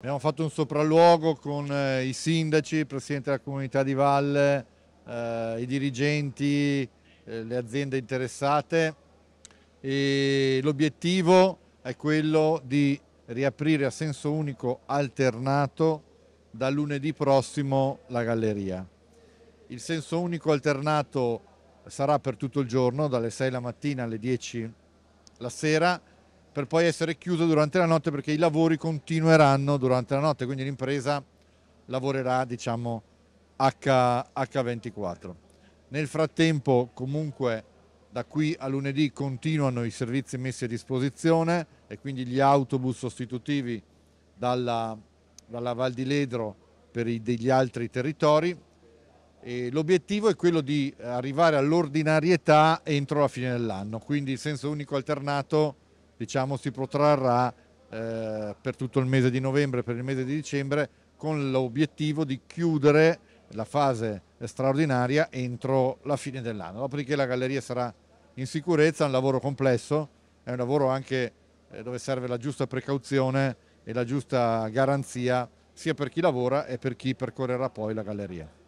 Abbiamo fatto un sopralluogo con eh, i sindaci, il presidente della comunità di Valle, eh, i dirigenti, eh, le aziende interessate e l'obiettivo è quello di riaprire a senso unico alternato da lunedì prossimo la galleria. Il senso unico alternato sarà per tutto il giorno, dalle 6 la mattina alle 10 la sera, per poi essere chiuso durante la notte perché i lavori continueranno durante la notte, quindi l'impresa lavorerà diciamo H, 24 Nel frattempo comunque da qui a lunedì continuano i servizi messi a disposizione e quindi gli autobus sostitutivi dalla, dalla Val di Ledro per i, degli altri territori. L'obiettivo è quello di arrivare all'ordinarietà entro la fine dell'anno, quindi il senso unico alternato diciamo, si protrarrà eh, per tutto il mese di novembre, per il mese di dicembre, con l'obiettivo di chiudere la fase straordinaria entro la fine dell'anno. Dopodiché la galleria sarà in sicurezza, è un lavoro complesso, è un lavoro anche eh, dove serve la giusta precauzione e la giusta garanzia sia per chi lavora e per chi percorrerà poi la galleria.